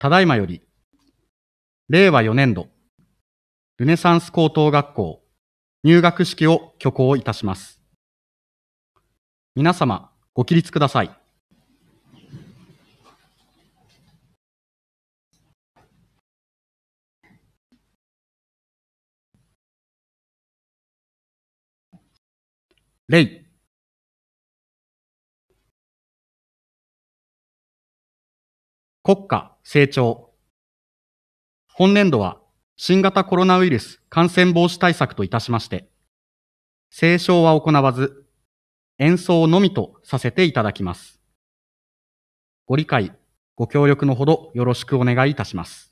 ただいまより、令和4年度、ルネサンス高等学校入学式を挙行いたします。皆様、ご起立ください。礼。国家成長。本年度は新型コロナウイルス感染防止対策といたしまして、斉唱は行わず、演奏のみとさせていただきます。ご理解、ご協力のほどよろしくお願いいたします。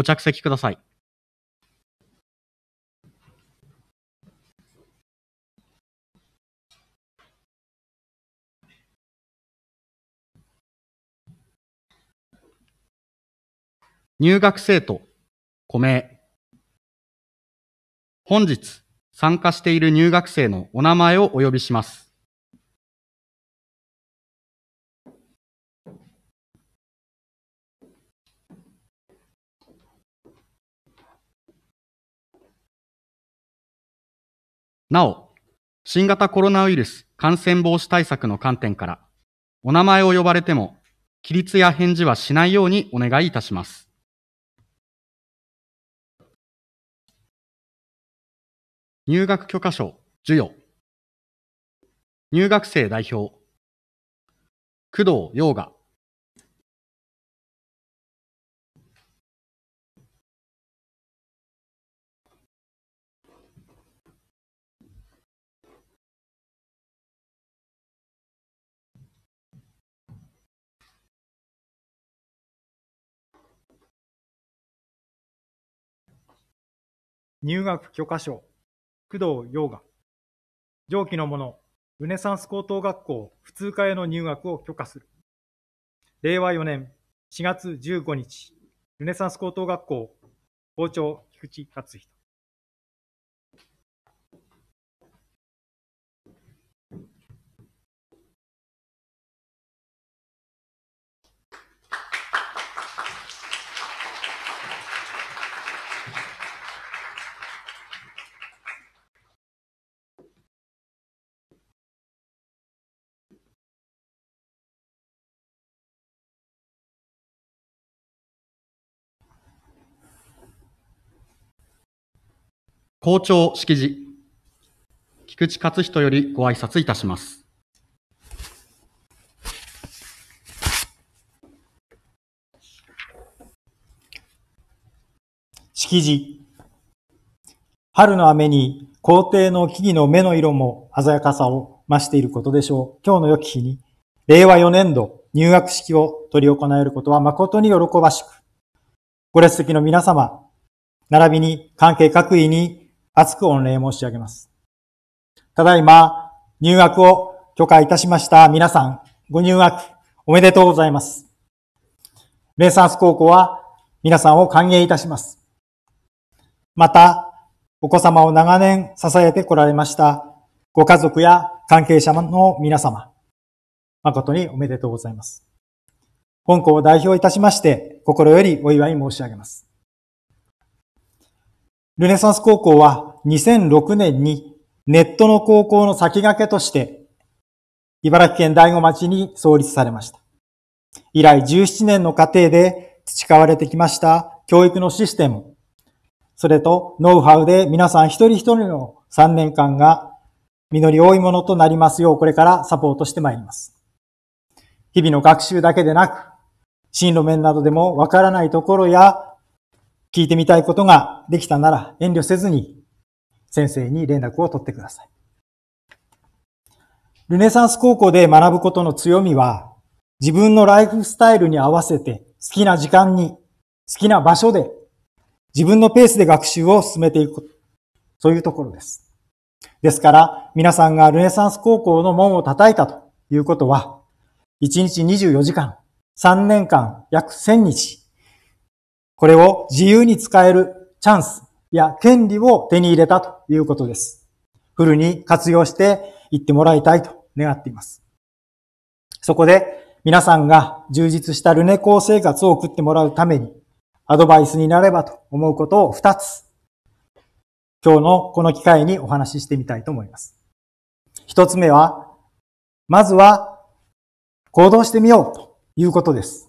ご着席ください。入学生徒、5名。本日参加している入学生のお名前をお呼びします。なお、新型コロナウイルス感染防止対策の観点から、お名前を呼ばれても、起立や返事はしないようにお願いいたします。入学許可証授与入学生代表工藤洋賀入学許可証、工藤洋画。上記の者、ルネサンス高等学校普通科への入学を許可する。令和4年4月15日、ルネサンス高等学校校長菊池克人。校長式辞、菊池勝人よりご挨拶いたします。式辞、春の雨に校庭の木々の目の色も鮮やかさを増していることでしょう。今日の良き日に、令和4年度入学式を執り行えることは誠に喜ばしく、ご列席の皆様、並びに関係各位に厚く御礼申し上げます。ただいま、入学を許可いたしました皆さん、ご入学おめでとうございます。レーサンス高校は皆さんを歓迎いたします。また、お子様を長年支えてこられましたご家族や関係者の皆様、誠におめでとうございます。本校を代表いたしまして、心よりお祝い申し上げます。ルネサンス高校は2006年にネットの高校の先駆けとして、茨城県大子町に創立されました。以来17年の過程で培われてきました教育のシステム、それとノウハウで皆さん一人一人の3年間が実り多いものとなりますようこれからサポートしてまいります。日々の学習だけでなく、進路面などでもわからないところや聞いてみたいことができたなら遠慮せずに先生に連絡を取ってください。ルネサンス高校で学ぶことの強みは自分のライフスタイルに合わせて好きな時間に好きな場所で自分のペースで学習を進めていくこと。そういうところです。ですから皆さんがルネサンス高校の門を叩いたということは1日24時間、3年間約1000日、これを自由に使えるチャンスや権利を手に入れたということです。フルに活用していってもらいたいと願っています。そこで皆さんが充実したルネコ生活を送ってもらうためにアドバイスになればと思うことを2つ今日のこの機会にお話ししてみたいと思います。1つ目はまずは行動してみようということです。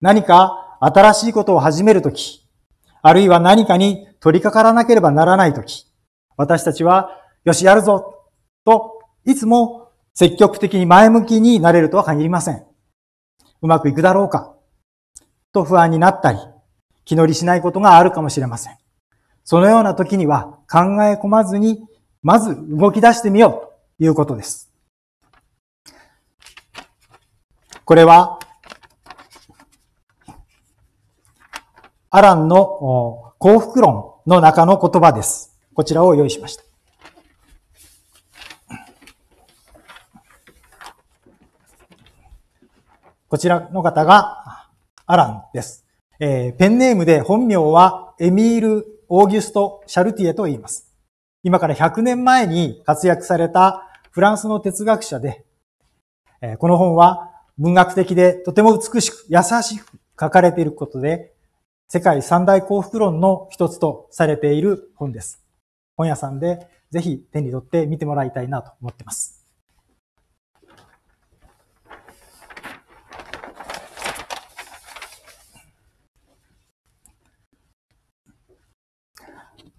何か新しいことを始めるとき、あるいは何かに取り掛からなければならないとき、私たちは、よし、やるぞと、いつも積極的に前向きになれるとは限りません。うまくいくだろうかと不安になったり、気乗りしないことがあるかもしれません。そのような時には考え込まずに、まず動き出してみようということです。これはアランの幸福論の中の言葉です。こちらを用意しました。こちらの方がアランです。えー、ペンネームで本名はエミール・オーギュスト・シャルティエと言います。今から100年前に活躍されたフランスの哲学者で、えー、この本は文学的でとても美しく優しく書かれていることで世界三大幸福論の一つとされている本です。本屋さんでぜひ手に取って見てもらいたいなと思ってます。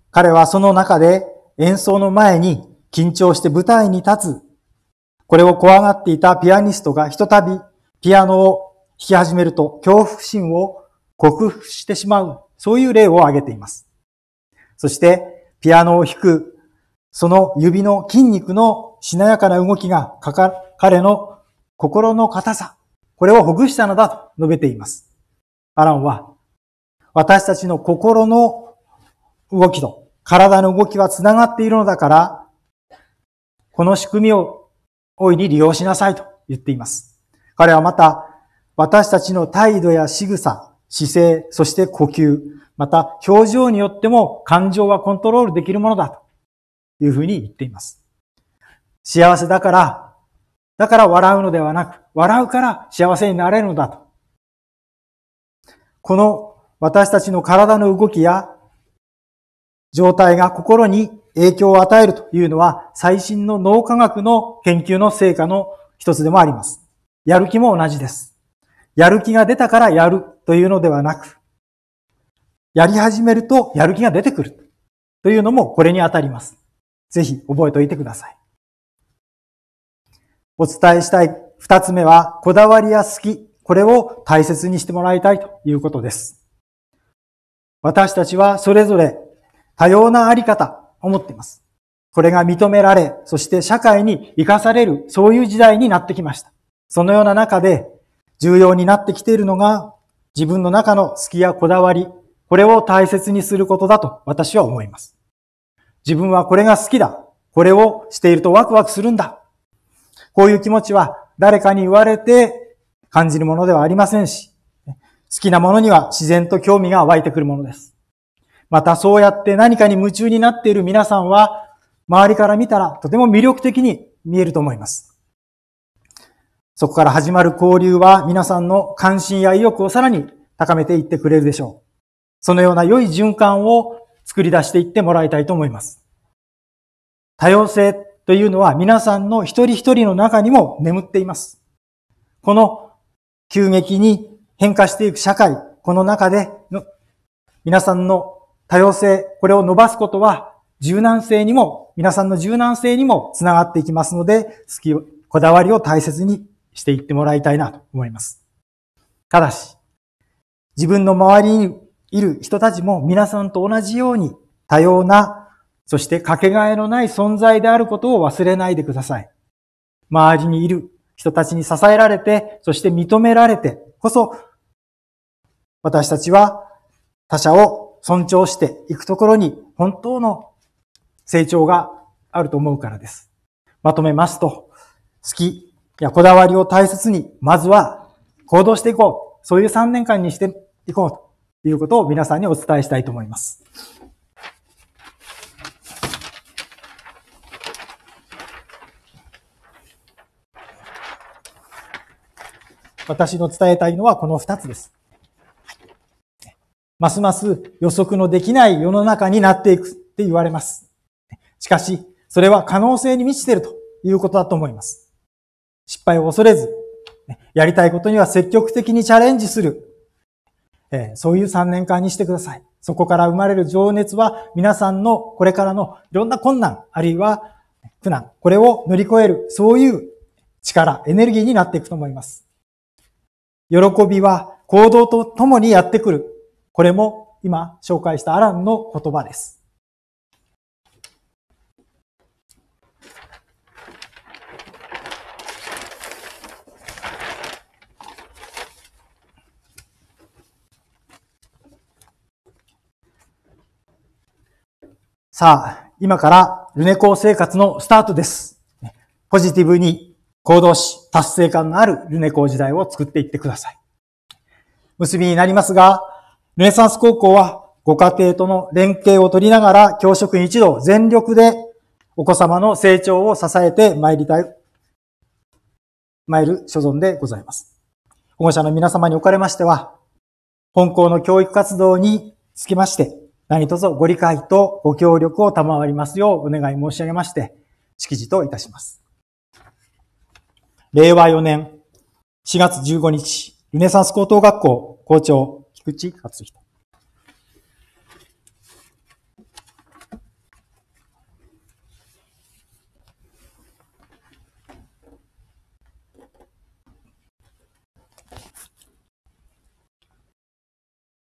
彼はその中で演奏の前に緊張して舞台に立つ。これを怖がっていたピアニストがひとたびピアノを弾き始めると恐怖心を克服してしまう、そういう例を挙げています。そして、ピアノを弾く、その指の筋肉のしなやかな動きがかか、彼の心の硬さ、これをほぐしたのだと述べています。アランは、私たちの心の動きと体の動きは繋がっているのだから、この仕組みを大いに利用しなさいと言っています。彼はまた、私たちの態度や仕草、姿勢、そして呼吸、また表情によっても感情はコントロールできるものだというふうに言っています。幸せだから、だから笑うのではなく、笑うから幸せになれるのだと。この私たちの体の動きや状態が心に影響を与えるというのは最新の脳科学の研究の成果の一つでもあります。やる気も同じです。やる気が出たからやるというのではなく、やり始めるとやる気が出てくるというのもこれにあたります。ぜひ覚えておいてください。お伝えしたい二つ目は、こだわりや好き、これを大切にしてもらいたいということです。私たちはそれぞれ多様なあり方を持っています。これが認められ、そして社会に生かされる、そういう時代になってきました。そのような中で重要になってきているのが自分の中の好きやこだわり、これを大切にすることだと私は思います。自分はこれが好きだ。これをしているとワクワクするんだ。こういう気持ちは誰かに言われて感じるものではありませんし、好きなものには自然と興味が湧いてくるものです。またそうやって何かに夢中になっている皆さんは、周りから見たらとても魅力的に見えると思います。そこから始まる交流は皆さんの関心や意欲をさらに高めていってくれるでしょう。そのような良い循環を作り出していってもらいたいと思います。多様性というのは皆さんの一人一人の中にも眠っています。この急激に変化していく社会、この中での皆さんの多様性、これを伸ばすことは柔軟性にも、皆さんの柔軟性にもつながっていきますので、好き、こだわりを大切にしていってもらいたいなと思います。ただし、自分の周りにいる人たちも皆さんと同じように多様な、そしてかけがえのない存在であることを忘れないでください。周りにいる人たちに支えられて、そして認められてこそ、私たちは他者を尊重していくところに本当の成長があると思うからです。まとめますと、好き、いや、こだわりを大切に、まずは行動していこう。そういう3年間にしていこうということを皆さんにお伝えしたいと思います。私の伝えたいのはこの2つです。ますます予測のできない世の中になっていくって言われます。しかし、それは可能性に満ちているということだと思います。失敗を恐れず、やりたいことには積極的にチャレンジする。えそういう3年間にしてください。そこから生まれる情熱は皆さんのこれからのいろんな困難、あるいは苦難、これを乗り越える、そういう力、エネルギーになっていくと思います。喜びは行動とともにやってくる。これも今紹介したアランの言葉です。さあ、今からルネコ生活のスタートです。ポジティブに行動し、達成感のあるルネコ時代を作っていってください。結びになりますが、ルネサンス高校はご家庭との連携を取りながら教職員一同全力でお子様の成長を支えて参りたい、参る所存でございます。保護者の皆様におかれましては、本校の教育活動につきまして、何卒ご理解とご協力を賜りますようお願い申し上げまして、式辞といたします。令和4年4月15日、ルネサンス高等学校校長、菊池克人。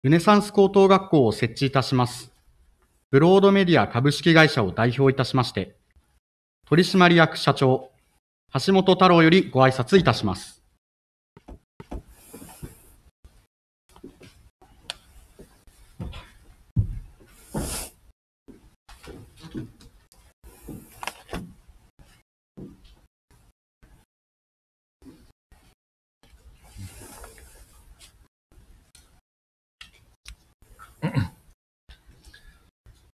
ルネサンス高等学校を設置いたします。ブロードメディア株式会社を代表いたしまして、取締役社長、橋本太郎よりご挨拶いたします。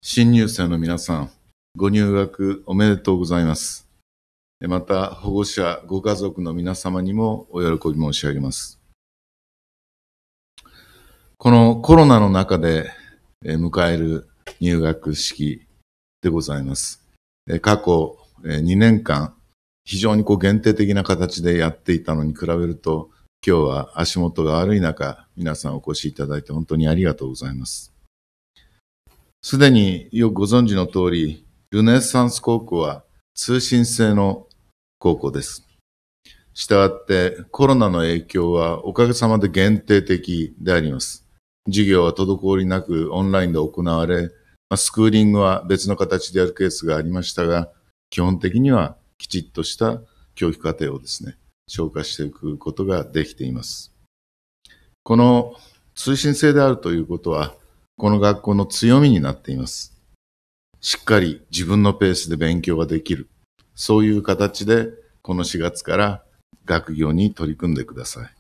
新入生の皆さん、ご入学おめでとうございます。また、保護者、ご家族の皆様にもお喜び申し上げます。このコロナの中で迎える入学式でございます。過去2年間、非常にこう限定的な形でやっていたのに比べると、今日は足元が悪い中、皆さんお越しいただいて本当にありがとうございます。すでによくご存知の通り、ルネサンス高校は通信制の高校です。したがってコロナの影響はおかげさまで限定的であります。授業は滞りなくオンラインで行われ、スクーリングは別の形でやるケースがありましたが、基本的にはきちっとした教育課程をですね、消化していくことができています。この通信制であるということは、この学校の強みになっています。しっかり自分のペースで勉強ができる。そういう形で、この4月から学業に取り組んでください。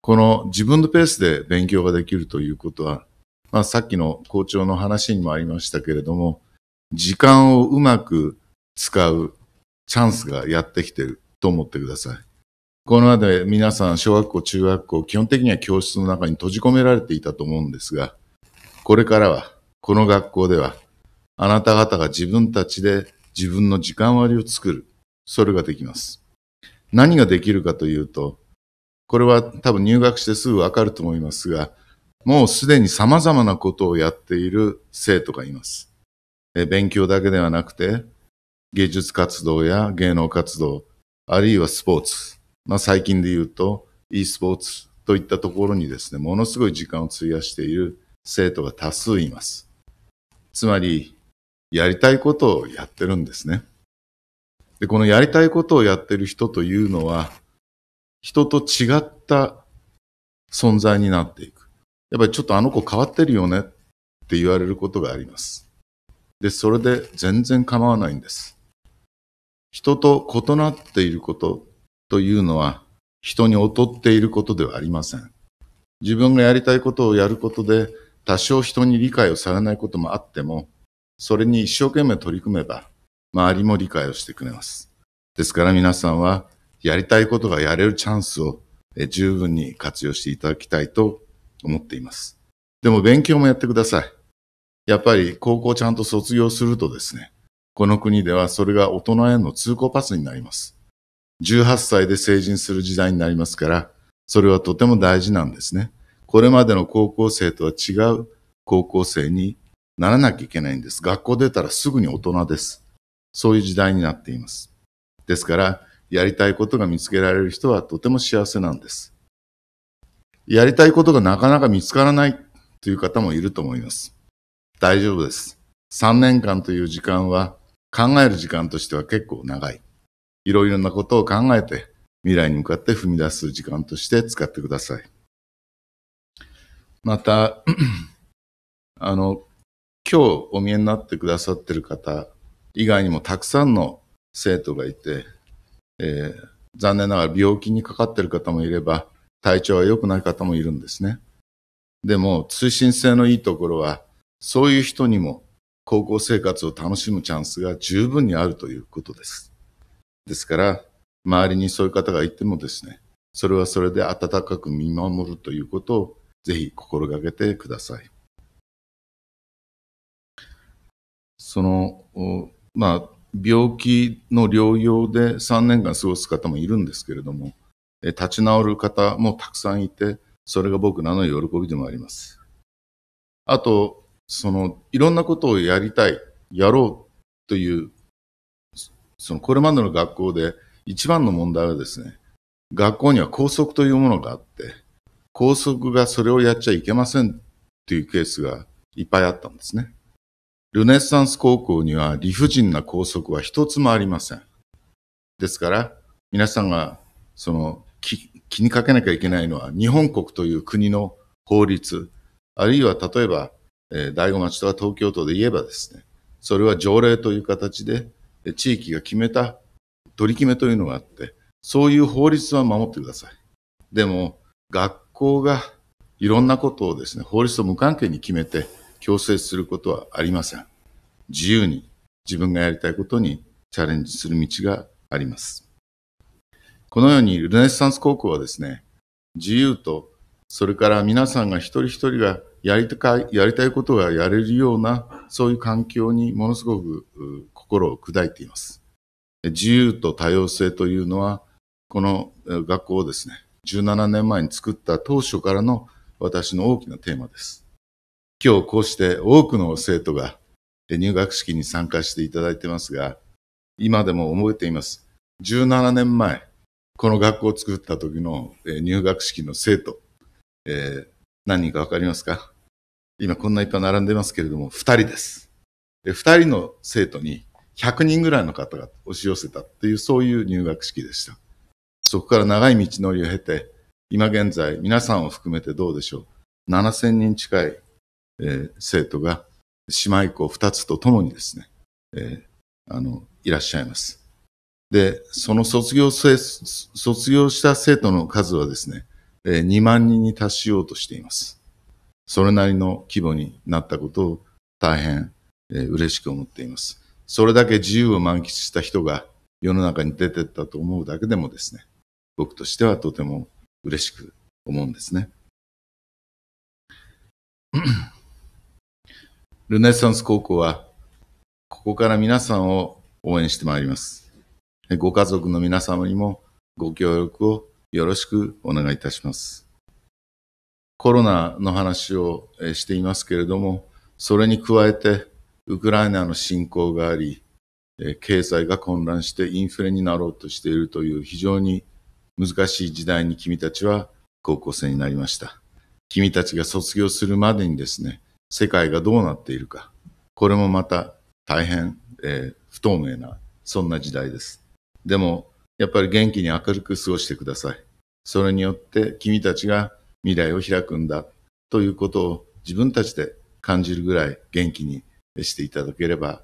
この自分のペースで勉強ができるということは、まあ、さっきの校長の話にもありましたけれども、時間をうまく使うチャンスがやってきてると思ってください。このまで皆さん小学校、中学校、基本的には教室の中に閉じ込められていたと思うんですが、これからは、この学校では、あなた方が自分たちで自分の時間割を作る。それができます。何ができるかというと、これは多分入学してすぐわかると思いますが、もうすでに様々なことをやっている生徒がいます。勉強だけではなくて、芸術活動や芸能活動、あるいはスポーツ、まあ、最近で言うと e スポーツといったところにですね、ものすごい時間を費やしている生徒が多数います。つまり、やりたいことをやってるんですね。で、このやりたいことをやってる人というのは、人と違った存在になっていく。やっぱりちょっとあの子変わってるよねって言われることがあります。で、それで全然構わないんです。人と異なっていることというのは人に劣っていることではありません。自分がやりたいことをやることで多少人に理解をされないこともあっても、それに一生懸命取り組めば、周りも理解をしてくれます。ですから皆さんは、やりたいことがやれるチャンスを十分に活用していただきたいと思っています。でも勉強もやってください。やっぱり高校ちゃんと卒業するとですね、この国ではそれが大人への通行パスになります。18歳で成人する時代になりますから、それはとても大事なんですね。これまでの高校生とは違う高校生にならなきゃいけないんです。学校出たらすぐに大人です。そういう時代になっています。ですから、やりたいことが見つけられる人はとても幸せなんです。やりたいことがなかなか見つからないという方もいると思います。大丈夫です。3年間という時間は考える時間としては結構長い。いろいろなことを考えて、未来に向かって踏み出す時間として使ってください。また、あの、今日お見えになってくださってる方以外にもたくさんの生徒がいて、えー、残念ながら病気にかかってる方もいれば、体調が良くない方もいるんですね。でも、通信性のいいところは、そういう人にも高校生活を楽しむチャンスが十分にあるということです。ですから、周りにそういう方がいてもですね、それはそれで温かく見守るということをぜひ心がけてください。その、まあ、病気の療養で3年間過ごす方もいるんですけれども、立ち直る方もたくさんいて、それが僕らの喜びでもあります。あと、その、いろんなことをやりたい、やろうというそのこれまでの学校で一番の問題はですね、学校には校則というものがあって、校則がそれをやっちゃいけませんっていうケースがいっぱいあったんですね。ルネッサンス高校には理不尽な校則は一つもありません。ですから、皆さんがその気気にかけなきゃいけないのは日本国という国の法律、あるいは例えば、えー、大子町とか東京都で言えばですね、それは条例という形で地域が決めた取り決めというのがあって、そういう法律は守ってください。でも、学校がいろんなことをですね、法律と無関係に決めて強制することはありません。自由に自分がやりたいことにチャレンジする道があります。このようにルネッサンス高校はですね、自由と、それから皆さんが一人一人がやりたい、やりたいことがやれるような、そういう環境にものすごく心を砕いています。自由と多様性というのは、この学校をですね、17年前に作った当初からの私の大きなテーマです。今日こうして多くの生徒が入学式に参加していただいてますが、今でも覚えています。17年前、この学校を作った時の入学式の生徒、えー、何人かわかりますか今こんないっぱい並んでますけれども、二人です。で、二人の生徒に100人ぐらいの方が押し寄せたっていう、そういう入学式でした。そこから長い道のりを経て、今現在、皆さんを含めてどうでしょう。7000人近い、えー、生徒が、姉妹校二つとともにですね、えー、あの、いらっしゃいます。で、その卒業生、卒業した生徒の数はですね、えー、2万人に達しようとしています。それなりの規模になったことを大変、えー、嬉しく思っています。それだけ自由を満喫した人が世の中に出てったと思うだけでもですね、僕としてはとても嬉しく思うんですね。ルネッサンス高校は、ここから皆さんを応援してまいります。ご家族の皆様にもご協力をよろしくお願いいたします。コロナの話をしていますけれども、それに加えて、ウクライナの侵攻があり、経済が混乱してインフレになろうとしているという非常に難しい時代に君たちは高校生になりました。君たちが卒業するまでにですね、世界がどうなっているか、これもまた大変、えー、不透明な、そんな時代です。でも、やっぱり元気に明るく過ごしてください。それによって君たちが未来を開くんだということを自分たちで感じるぐらい元気にしていただければ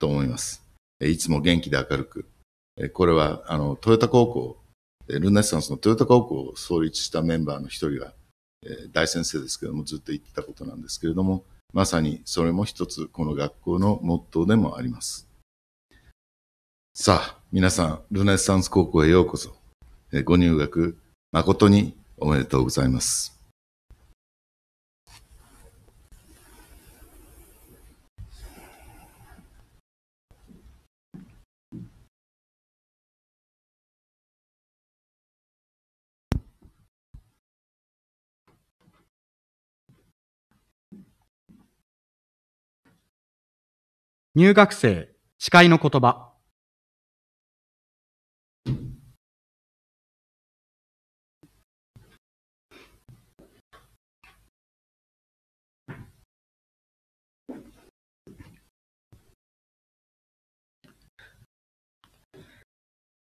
と思います。いつも元気で明るく。これは、あの、トヨタ高校、ルネッサンスのトヨタ高校を創立したメンバーの一人が、大先生ですけども、ずっと言ってたことなんですけれども、まさにそれも一つこの学校のモットーでもあります。さあ、皆さん、ルネッサンス高校へようこそ。ご入学、誠におめでとうございます。入学生、司会の言葉。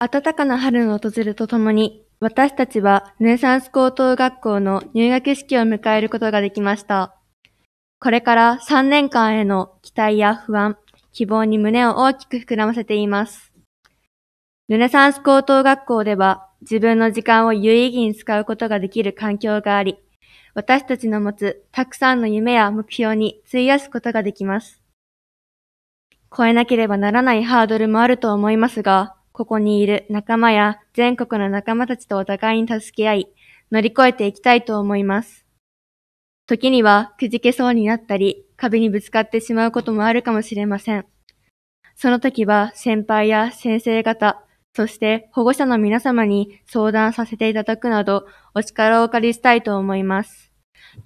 暖かな春の訪れとともに、私たちはルネサンス高等学校の入学式を迎えることができました。これから3年間への期待や不安、希望に胸を大きく膨らませています。ルネサンス高等学校では自分の時間を有意義に使うことができる環境があり、私たちの持つたくさんの夢や目標に費やすことができます。超えなければならないハードルもあると思いますが、ここにいる仲間や全国の仲間たちとお互いに助け合い、乗り越えていきたいと思います。時にはくじけそうになったり、壁にぶつかってしまうこともあるかもしれません。その時は先輩や先生方、そして保護者の皆様に相談させていただくなど、お力をお借りしたいと思います。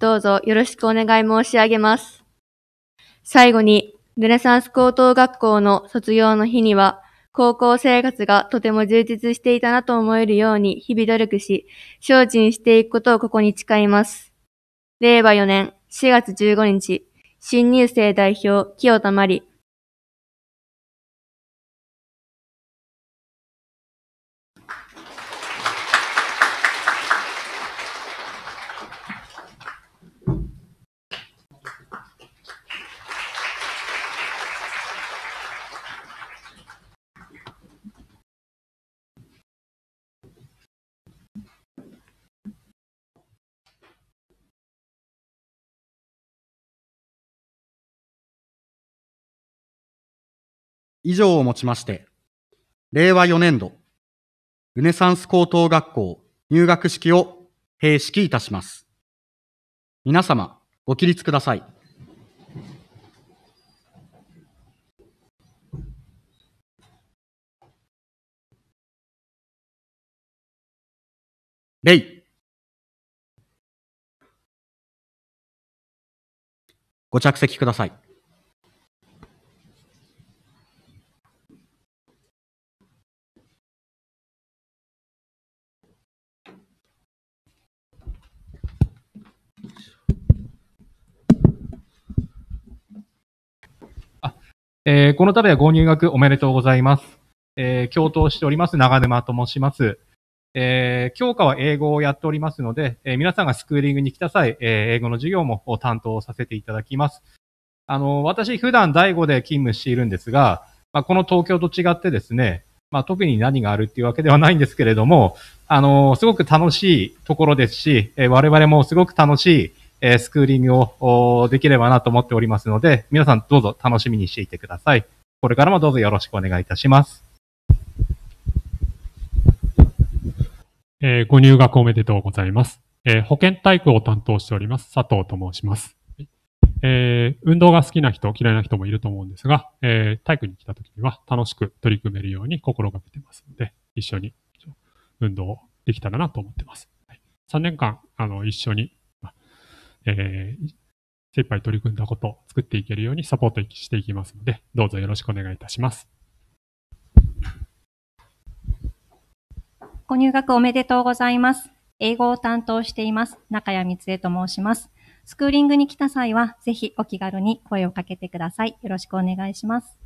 どうぞよろしくお願い申し上げます。最後に、ルネサンス高等学校の卒業の日には、高校生活がとても充実していたなと思えるように日々努力し、精進していくことをここに誓います。令和4年4月15日、新入生代表、清田まり。以上をもちまして、令和4年度、ルネサンス高等学校入学式を閉式いたします。皆様、ご起立ください。礼。ご着席ください。えー、この度はご入学おめでとうございます。えー、教頭しております長沼と申します。えー、教科は英語をやっておりますので、え皆さんがスクーリングに来た際、え英語の授業も担当させていただきます。あの、私普段第五で勤務しているんですが、まあ、この東京と違ってですね、まあ、特に何があるっていうわけではないんですけれども、あの、すごく楽しいところですし、え我々もすごく楽しいえスクーリングをできればなと思っておりますので、皆さんどうぞ楽しみにしていてください。これからもどうぞよろしくお願いいたします。えー、ご入学おめでとうございます。えー、保健体育を担当しております、佐藤と申します。えー、運動が好きな人、嫌いな人もいると思うんですが、えー、体育に来た時には楽しく取り組めるように心がけてますので、一緒に運動できたらなと思ってます。3年間、あの、一緒にえー、精一杯取り組んだことを作っていけるようにサポートしていきますので、どうぞよろしくお願いいたします。ご入学おめでとうございます。英語を担当しています、中谷光恵と申します。スクーリングに来た際は、ぜひお気軽に声をかけてください。よろしくお願いします。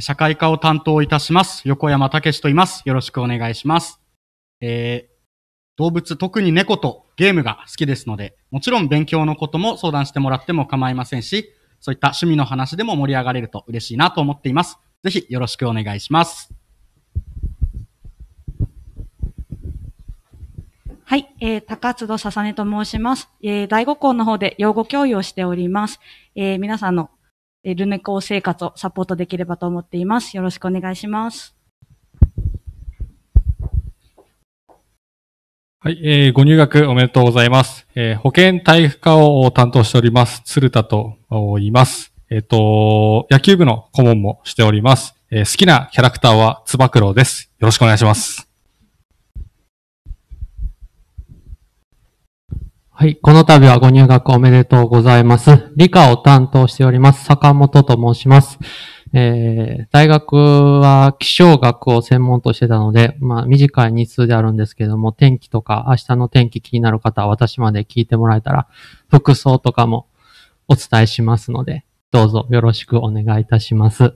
社会科を担当いたします。横山武史と言います。よろしくお願いします。えー動物、特に猫とゲームが好きですので、もちろん勉強のことも相談してもらっても構いませんし、そういった趣味の話でも盛り上がれると嬉しいなと思っています。ぜひよろしくお願いします。はい、えー、高津戸笹根と申します。えー、第五校の方で養護教諭をしております。えー、皆さんのルネコ生活をサポートできればと思っています。よろしくお願いします。はい、えー、ご入学おめでとうございます。えー、保健体育科を担当しております、鶴田と言います。えっ、ー、と、野球部の顧問もしております。えー、好きなキャラクターはつば九郎です。よろしくお願いします。はい、この度はご入学おめでとうございます。理科を担当しております、坂本と申します。えー、大学は気象学を専門としてたので、まあ短い日数であるんですけども、天気とか明日の天気気になる方は私まで聞いてもらえたら、服装とかもお伝えしますので、どうぞよろしくお願いいたします。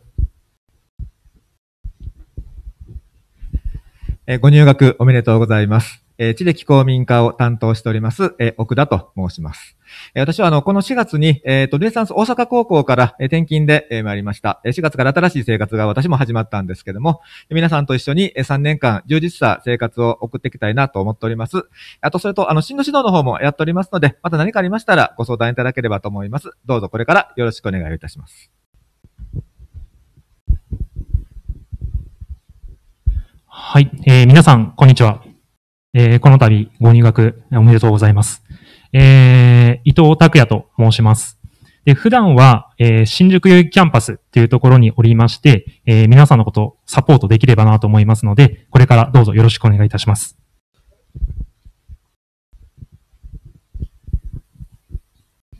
えー、ご入学おめでとうございます。えー、地で公民化を担当しております、えー、奥田と申します。えー、私は、あの、この4月に、えっ、ー、と、ルネサンス大阪高校から、えー、転勤で、えー、参りました。え4月から新しい生活が私も始まったんですけども、皆さんと一緒に、えー、3年間充実した生活を送っていきたいなと思っております。あと、それと、あの、進路指導の方もやっておりますので、また何かありましたらご相談いただければと思います。どうぞこれからよろしくお願いいたします。はい、えー、皆さん、こんにちは。えー、この度ご入学おめでとうございます。えー、伊藤拓也と申します。で普段は、えー、新宿代々木キャンパスというところにおりまして、えー、皆さんのことをサポートできればなと思いますので、これからどうぞよろしくお願いいたします。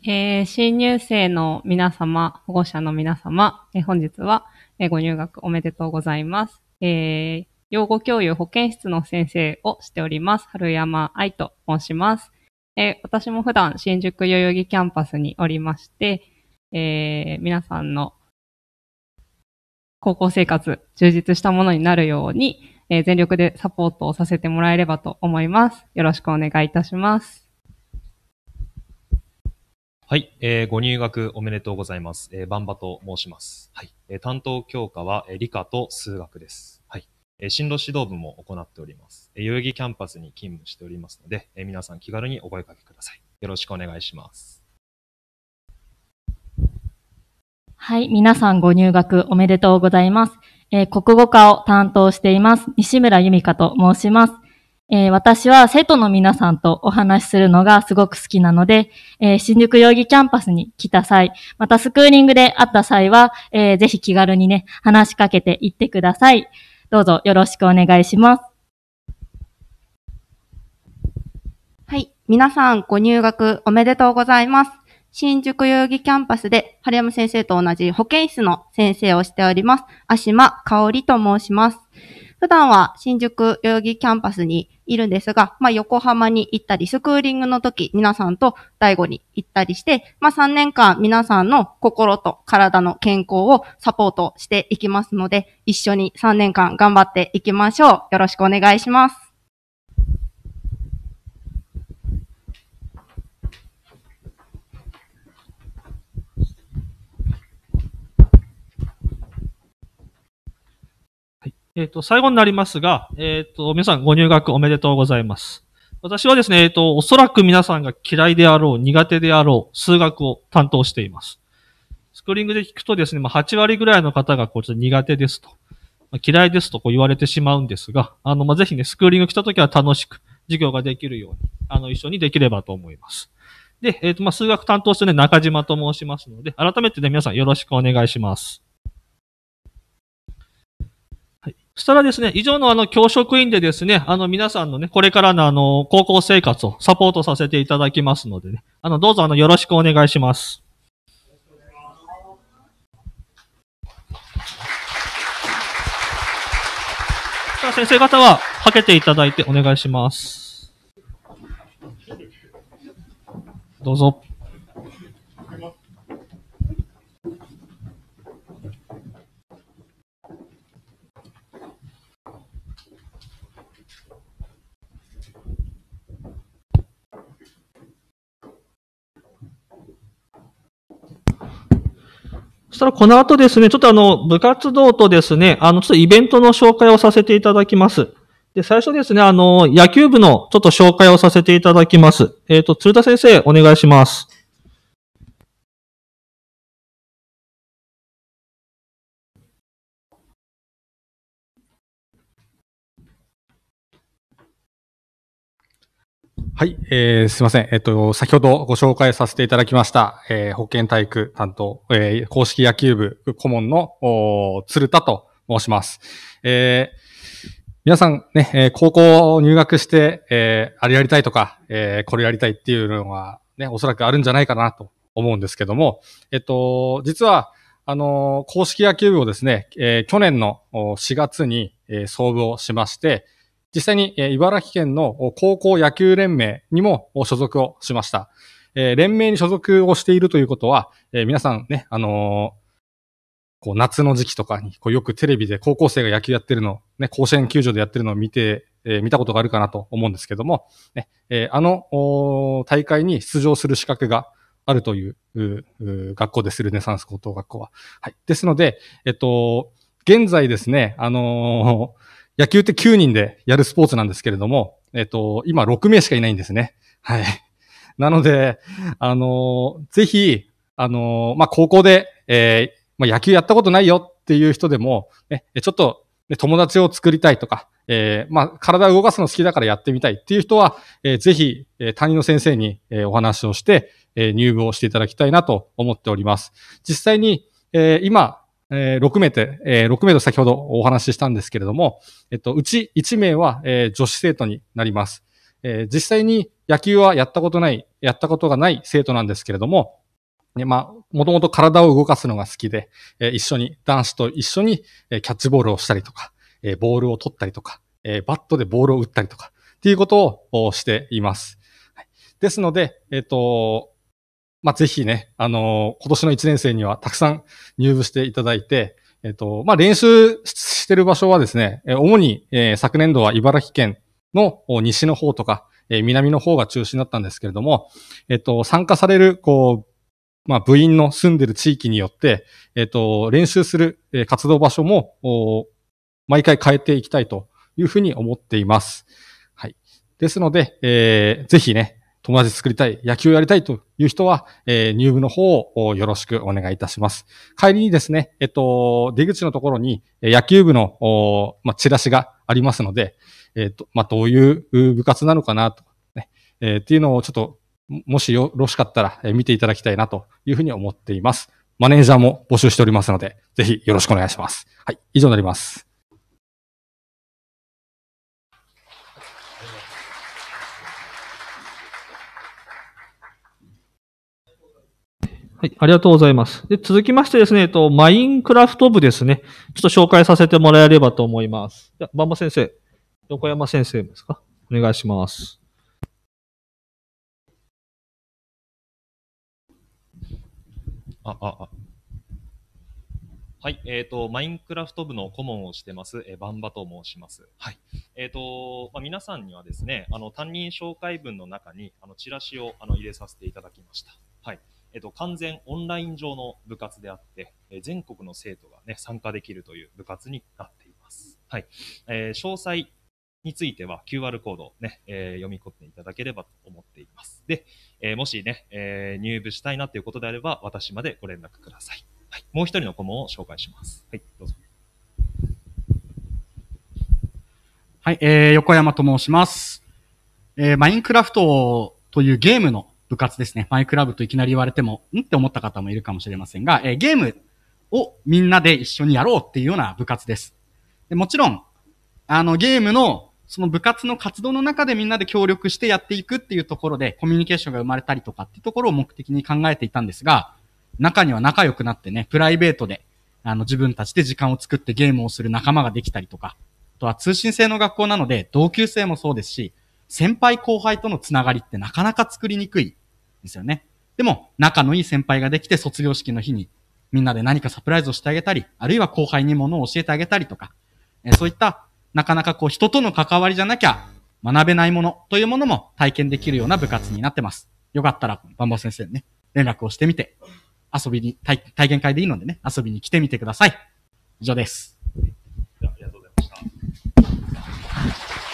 えー、新入生の皆様、保護者の皆様、えー、本日は、えー、ご入学おめでとうございます。えー、養護教諭保健室の先生をしております。春山愛と申します。えー、私も普段新宿代々木キャンパスにおりまして、えー、皆さんの高校生活充実したものになるように、えー、全力でサポートをさせてもらえればと思います。よろしくお願いいたします。はい、えー、ご入学おめでとうございます。えー、バンバと申します。はい、えー、担当教科は、えー、理科と数学です。進路指導部も行っております。代々木キャンパスに勤務しておりますので、皆さん気軽にお声掛けください。よろしくお願いします。はい、皆さんご入学おめでとうございます。えー国語科を担当しています、西村由美香と申します。えー私は生徒の皆さんとお話しするのがすごく好きなので、えー新宿代々木キャンパスに来た際、またスクーリングで会った際は、えーぜひ気軽にね、話しかけていってください。どうぞよろしくお願いします。はい。皆さん、ご入学おめでとうございます。新宿遊戯キャンパスで、春山先生と同じ保健室の先生をしております。足間香織と申します。普段は新宿代々木キャンパスにいるんですが、まあ、横浜に行ったり、スクーリングの時、皆さんと大悟に行ったりして、まあ、3年間皆さんの心と体の健康をサポートしていきますので、一緒に3年間頑張っていきましょう。よろしくお願いします。えっ、ー、と、最後になりますが、えっ、ー、と、皆さんご入学おめでとうございます。私はですね、えっ、ー、と、おそらく皆さんが嫌いであろう、苦手であろう、数学を担当しています。スクリーングで聞くとですね、まあ、8割ぐらいの方がこう、ちょっと苦手ですと。まあ、嫌いですとこう言われてしまうんですが、あの、まあ、ぜひね、スクーリング来た時は楽しく授業ができるように、あの、一緒にできればと思います。で、えっ、と、まあ、数学担当してね、中島と申しますので、改めてね、皆さんよろしくお願いします。そしたらですね、以上のあの教職員でですね、あの皆さんのね、これからのあの高校生活をサポートさせていただきますのでね、あのどうぞあのよろしくお願いします。さあ先生方は、はけていただいてお願いします。どうぞ。この後ですね、ちょっとあの、部活動とですね、あの、ちょっとイベントの紹介をさせていただきます。で、最初ですね、あの、野球部のちょっと紹介をさせていただきます。えっ、ー、と、鶴田先生、お願いします。はい、えー、すいません。えっ、と、先ほどご紹介させていただきました、えー、保健体育担当、えー、公式野球部顧問の、お鶴田と申します。えー、皆さんね、えー、高校入学して、えー、あれやりたいとか、えー、これやりたいっていうのは、ね、おそらくあるんじゃないかなと思うんですけども、えっ、と、実は、あの公式野球部をですね、え去年の4月に、え創部をしまして、実際に、え茨城県の高校野球連盟にも所属をしました。え連盟に所属をしているということは、え皆さんね、あのこう夏の時期とかにこうよくテレビで高校生が野球やってるの、ね、甲子園球場でやってるのを見て、えー、見たことがあるかなと思うんですけども、ねえー、あの大会に出場する資格があるという学校ですルネサンス高等学校は。はい。ですので、えっと、現在ですね、あのー野球って9人でやるスポーツなんですけれども、えっと、今6名しかいないんですね。はい。なので、あのー、ぜひ、あのー、まあ、高校で、えー、まあ、野球やったことないよっていう人でも、ね、ちょっと、ね、友達を作りたいとか、えー、まあ、体を動かすの好きだからやってみたいっていう人は、えー、ぜひ、えー、担任の先生に、えー、お話をして、えー、入部をしていただきたいなと思っております。実際に、えー、今、えー、6名で、えー、6名と先ほどお話ししたんですけれども、えっと、うち1名は、えー、女子生徒になります。えー、実際に野球はやったことない、やったことがない生徒なんですけれども、ね、まあ、もともと体を動かすのが好きで、えー、一緒に、男子と一緒に、えー、キャッチボールをしたりとか、えー、ボールを取ったりとか、えー、バットでボールを打ったりとか、っていうことをしています。はい、ですので、えっ、ー、と、まあ、ぜひね、あのー、今年の1年生にはたくさん入部していただいて、えっ、と、まあ、練習してる場所はですね、え主に、え昨年度は茨城県の西の方とか、え南の方が中心だったんですけれども、えっ、と、参加される、こう、まあ、部員の住んでる地域によって、えっ、と、練習する、え活動場所も、毎回変えていきたいというふうに思っています。はい。ですので、えー、ぜひね、友達作りたい、野球やりたいという人は、えー、入部の方をよろしくお願いいたします。帰りにですね、えっと、出口のところに野球部の、まチラシがありますので、えっと、まどういう部活なのかなと、ね、えー、っていうのをちょっと、もしよろしかったら見ていただきたいなというふうに思っています。マネージャーも募集しておりますので、ぜひよろしくお願いします。はい、以上になります。はい、ありがとうございます。で、続きましてですね、えっと、マインクラフト部ですね、ちょっと紹介させてもらえればと思います。じゃ、バンバ先生、横山先生ですかお願いします。あ、あ、あ。はい、えっ、ー、と、マインクラフト部の顧問をしてます、えー、バンバと申します。はい。えっ、ー、と、まあ、皆さんにはですね、あの、担任紹介文の中に、あの、チラシを、あの、入れさせていただきました。はい。えっと、完全オンライン上の部活であって、え全国の生徒がね、参加できるという部活になっています。はい。えー、詳細については QR コードをね、えー、読み込んでいただければと思っています。で、えー、もしね、え入部したいなということであれば、私までご連絡ください。はい。もう一人の顧問を紹介します。はい、どうぞ。はい、えー、横山と申します。えー、マインクラフトというゲームの部活ですね。マイクラブといきなり言われても、んって思った方もいるかもしれませんが、えー、ゲームをみんなで一緒にやろうっていうような部活です。でもちろん、あのゲームの、その部活の活動の中でみんなで協力してやっていくっていうところで、コミュニケーションが生まれたりとかっていうところを目的に考えていたんですが、中には仲良くなってね、プライベートで、あの自分たちで時間を作ってゲームをする仲間ができたりとか、あとは通信制の学校なので、同級生もそうですし、先輩後輩とのつながりってなかなか作りにくいですよね。でも、仲のいい先輩ができて卒業式の日にみんなで何かサプライズをしてあげたり、あるいは後輩にものを教えてあげたりとか、えそういったなかなかこう人との関わりじゃなきゃ学べないものというものも体験できるような部活になってます。よかったら、バンバ先生にね、連絡をしてみて、遊びに体、体験会でいいのでね、遊びに来てみてください。以上です。ありがとうございました。